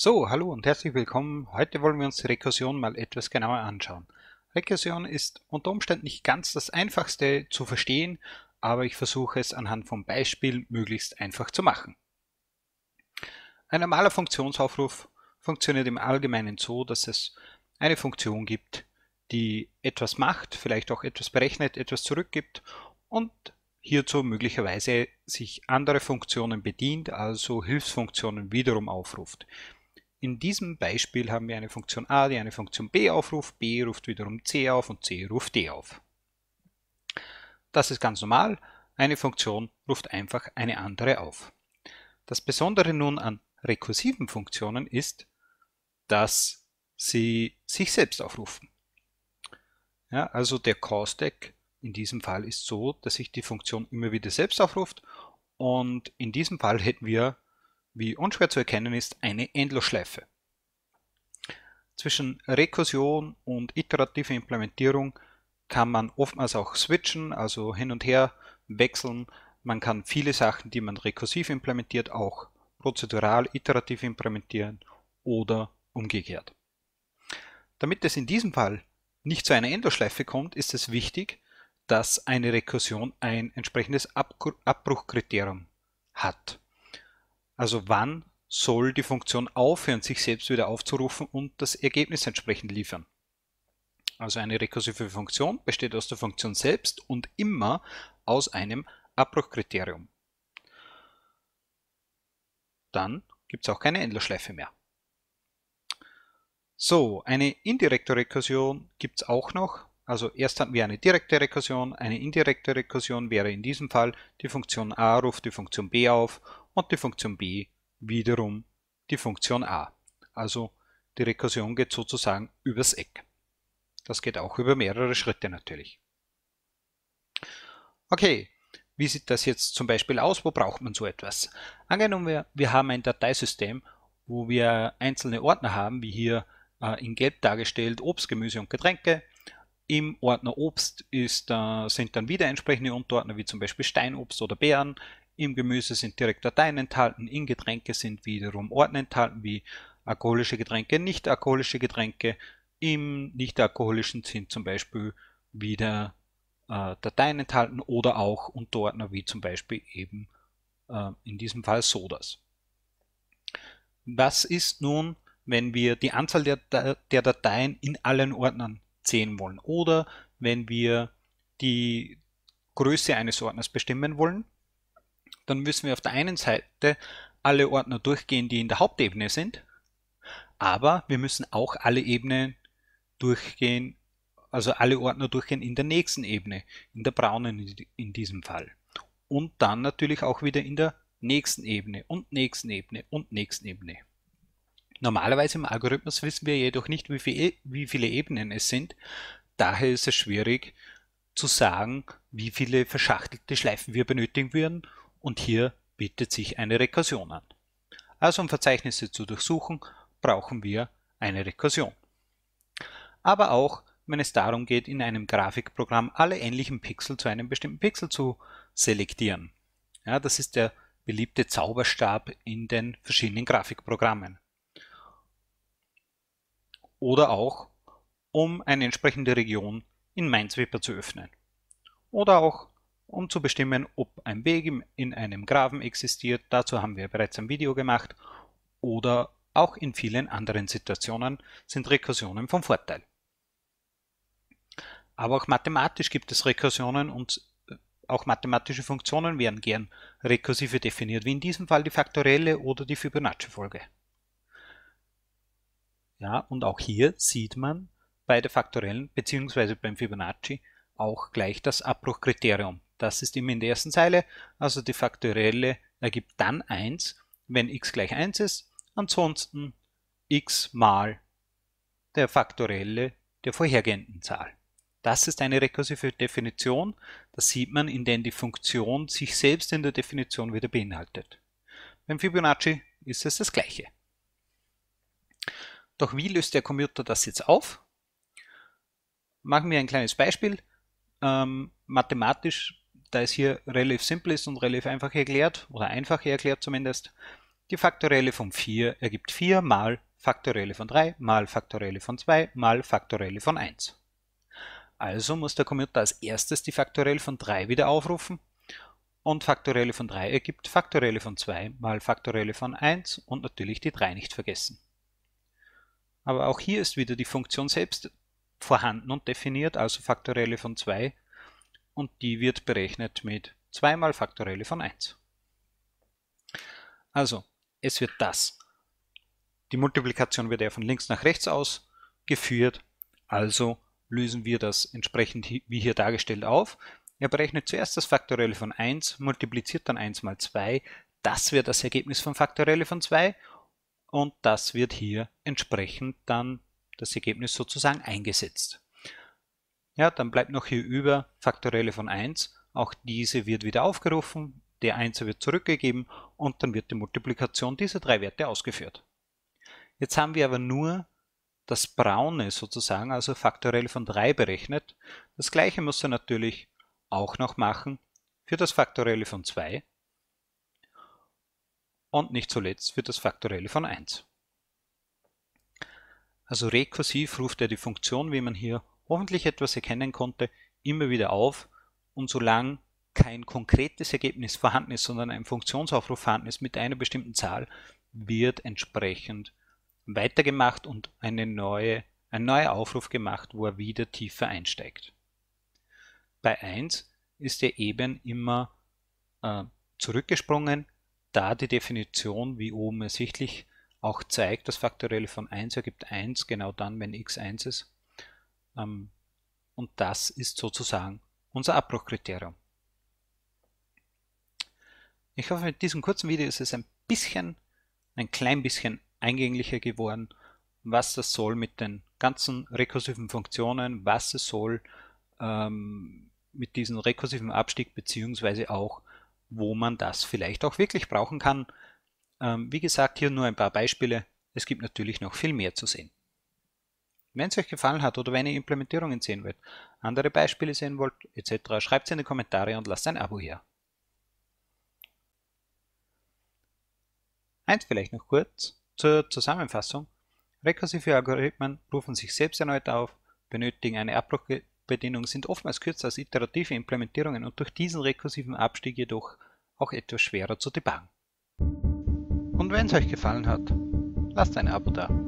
So, hallo und herzlich willkommen. Heute wollen wir uns die Rekursion mal etwas genauer anschauen. Rekursion ist unter Umständen nicht ganz das einfachste zu verstehen, aber ich versuche es anhand von Beispiel möglichst einfach zu machen. Ein normaler Funktionsaufruf funktioniert im Allgemeinen so, dass es eine Funktion gibt, die etwas macht, vielleicht auch etwas berechnet, etwas zurückgibt und hierzu möglicherweise sich andere Funktionen bedient, also Hilfsfunktionen wiederum aufruft in diesem Beispiel haben wir eine Funktion a, die eine Funktion b aufruft, b ruft wiederum c auf und c ruft d auf. Das ist ganz normal, eine Funktion ruft einfach eine andere auf. Das Besondere nun an rekursiven Funktionen ist, dass sie sich selbst aufrufen. Ja, also der Call-Stack in diesem Fall ist so, dass sich die Funktion immer wieder selbst aufruft und in diesem Fall hätten wir wie unschwer zu erkennen ist, eine Endlosschleife. Zwischen Rekursion und iterative Implementierung kann man oftmals auch switchen, also hin und her wechseln. Man kann viele Sachen, die man rekursiv implementiert, auch prozedural iterativ implementieren oder umgekehrt. Damit es in diesem Fall nicht zu einer Endlosschleife kommt, ist es wichtig, dass eine Rekursion ein entsprechendes Abbruchkriterium hat. Also wann soll die Funktion aufhören, sich selbst wieder aufzurufen und das Ergebnis entsprechend liefern? Also eine rekursive Funktion besteht aus der Funktion selbst und immer aus einem Abbruchkriterium. Dann gibt es auch keine Endlosschleife mehr. So, eine indirekte Rekursion gibt es auch noch. Also erst hatten wir eine direkte Rekursion. Eine indirekte Rekursion wäre in diesem Fall, die Funktion a ruft die Funktion b auf und die Funktion b wiederum die Funktion a. Also die Rekursion geht sozusagen übers Eck. Das geht auch über mehrere Schritte natürlich. Okay, wie sieht das jetzt zum Beispiel aus? Wo braucht man so etwas? Angenommen, wir, wir haben ein Dateisystem, wo wir einzelne Ordner haben, wie hier äh, in Gelb dargestellt, Obst, Gemüse und Getränke. Im Ordner Obst ist, äh, sind dann wieder entsprechende Unterordner, wie zum Beispiel Steinobst oder Beeren. Im Gemüse sind direkt Dateien enthalten, in Getränke sind wiederum Orten enthalten, wie alkoholische Getränke, nicht alkoholische Getränke. Im nicht alkoholischen sind zum Beispiel wieder äh, Dateien enthalten oder auch Unterordner, wie zum Beispiel eben äh, in diesem Fall Sodas. Was ist nun, wenn wir die Anzahl der, der Dateien in allen Ordnern sehen wollen oder wenn wir die Größe eines Ordners bestimmen wollen? dann müssen wir auf der einen Seite alle Ordner durchgehen, die in der Hauptebene sind, aber wir müssen auch alle Ebenen durchgehen, also alle Ordner durchgehen in der nächsten Ebene, in der braunen in diesem Fall. Und dann natürlich auch wieder in der nächsten Ebene und nächsten Ebene und nächsten Ebene. Normalerweise im Algorithmus wissen wir jedoch nicht, wie, viel, e, wie viele Ebenen es sind. Daher ist es schwierig zu sagen, wie viele verschachtelte Schleifen wir benötigen würden und hier bietet sich eine Rekursion an. Also um Verzeichnisse zu durchsuchen, brauchen wir eine Rekursion. Aber auch, wenn es darum geht, in einem Grafikprogramm alle ähnlichen Pixel zu einem bestimmten Pixel zu selektieren. Ja, das ist der beliebte Zauberstab in den verschiedenen Grafikprogrammen. Oder auch, um eine entsprechende Region in Minesweeper zu öffnen. Oder auch, um zu bestimmen, ob ein Weg in einem Graben existiert. Dazu haben wir bereits ein Video gemacht. Oder auch in vielen anderen Situationen sind Rekursionen von Vorteil. Aber auch mathematisch gibt es Rekursionen und äh, auch mathematische Funktionen werden gern rekursive definiert, wie in diesem Fall die faktorelle oder die Fibonacci-Folge. Ja, und auch hier sieht man bei der faktorellen bzw. beim Fibonacci auch gleich das Abbruchkriterium das ist immer in der ersten Zeile, also die Faktorielle ergibt dann 1, wenn x gleich 1 ist, ansonsten x mal der faktorelle der vorhergehenden Zahl. Das ist eine rekursive Definition, das sieht man, indem die Funktion sich selbst in der Definition wieder beinhaltet. Beim Fibonacci ist es das gleiche. Doch wie löst der Computer das jetzt auf? Machen wir ein kleines Beispiel. Ähm, mathematisch da es hier relativ simpel ist und relativ einfach erklärt, oder einfach erklärt zumindest, die Faktorelle von 4 ergibt 4 mal Faktorelle von 3 mal Faktorelle von 2 mal Faktorelle von 1. Also muss der Computer als erstes die Faktorelle von 3 wieder aufrufen und Faktorelle von 3 ergibt Faktorelle von 2 mal Faktorelle von 1 und natürlich die 3 nicht vergessen. Aber auch hier ist wieder die Funktion selbst vorhanden und definiert, also Faktorelle von 2 und die wird berechnet mit 2 mal Faktorelle von 1. Also, es wird das. Die Multiplikation wird ja von links nach rechts ausgeführt, also lösen wir das entsprechend wie hier dargestellt auf. Er berechnet zuerst das Faktorelle von 1, multipliziert dann 1 mal 2, das wird das Ergebnis von Faktorelle von 2 und das wird hier entsprechend dann das Ergebnis sozusagen eingesetzt. Ja, dann bleibt noch hier über Faktorelle von 1. Auch diese wird wieder aufgerufen, der 1 wird zurückgegeben und dann wird die Multiplikation dieser drei Werte ausgeführt. Jetzt haben wir aber nur das Braune sozusagen, also Faktorelle von 3 berechnet. Das gleiche muss er natürlich auch noch machen für das Faktorelle von 2 und nicht zuletzt für das Faktorelle von 1. Also rekursiv ruft er die Funktion, wie man hier hoffentlich etwas erkennen konnte, immer wieder auf und solange kein konkretes Ergebnis vorhanden ist, sondern ein Funktionsaufruf vorhanden ist mit einer bestimmten Zahl, wird entsprechend weitergemacht und eine neue, ein neuer Aufruf gemacht, wo er wieder tiefer einsteigt. Bei 1 ist er eben immer äh, zurückgesprungen, da die Definition, wie oben ersichtlich, auch zeigt, das Faktorielle von 1 ergibt 1, genau dann, wenn x 1 ist. Ähm, und das ist sozusagen unser Abbruchkriterium. Ich hoffe, mit diesem kurzen Video ist es ein bisschen, ein klein bisschen eingänglicher geworden, was das soll mit den ganzen rekursiven Funktionen, was es soll ähm, mit diesem rekursiven Abstieg, beziehungsweise auch, wo man das vielleicht auch wirklich brauchen kann. Ähm, wie gesagt, hier nur ein paar Beispiele. Es gibt natürlich noch viel mehr zu sehen. Wenn es euch gefallen hat oder wenn ihr Implementierungen sehen wollt, andere Beispiele sehen wollt etc., schreibt es in die Kommentare und lasst ein Abo hier. Eins vielleicht noch kurz zur Zusammenfassung. Rekursive Algorithmen rufen sich selbst erneut auf, benötigen eine Abbruchbedienung, sind oftmals kürzer als iterative Implementierungen und durch diesen rekursiven Abstieg jedoch auch etwas schwerer zu debuggen. Und wenn es euch gefallen hat, lasst ein Abo da.